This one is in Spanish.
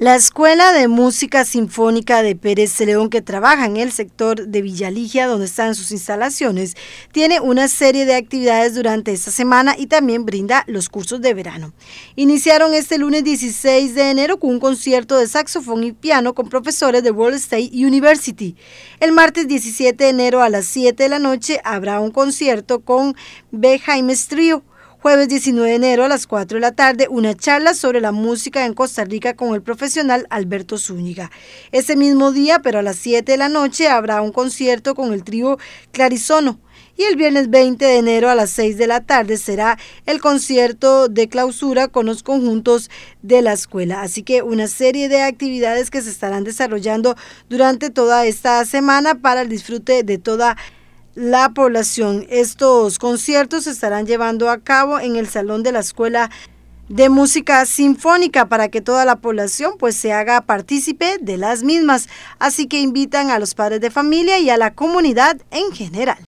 La Escuela de Música Sinfónica de Pérez León, que trabaja en el sector de Villaligia, donde están sus instalaciones, tiene una serie de actividades durante esta semana y también brinda los cursos de verano. Iniciaron este lunes 16 de enero con un concierto de saxofón y piano con profesores de World State University. El martes 17 de enero a las 7 de la noche habrá un concierto con B. Jaime Jueves 19 de enero a las 4 de la tarde, una charla sobre la música en Costa Rica con el profesional Alberto Zúñiga. Ese mismo día, pero a las 7 de la noche, habrá un concierto con el trío Clarisono y el viernes 20 de enero a las 6 de la tarde será el concierto de clausura con los conjuntos de la escuela. Así que una serie de actividades que se estarán desarrollando durante toda esta semana para el disfrute de toda la la población. Estos conciertos se estarán llevando a cabo en el Salón de la Escuela de música sinfónica para que toda la población pues se haga partícipe de las mismas. Así que invitan a los padres de familia y a la comunidad en general.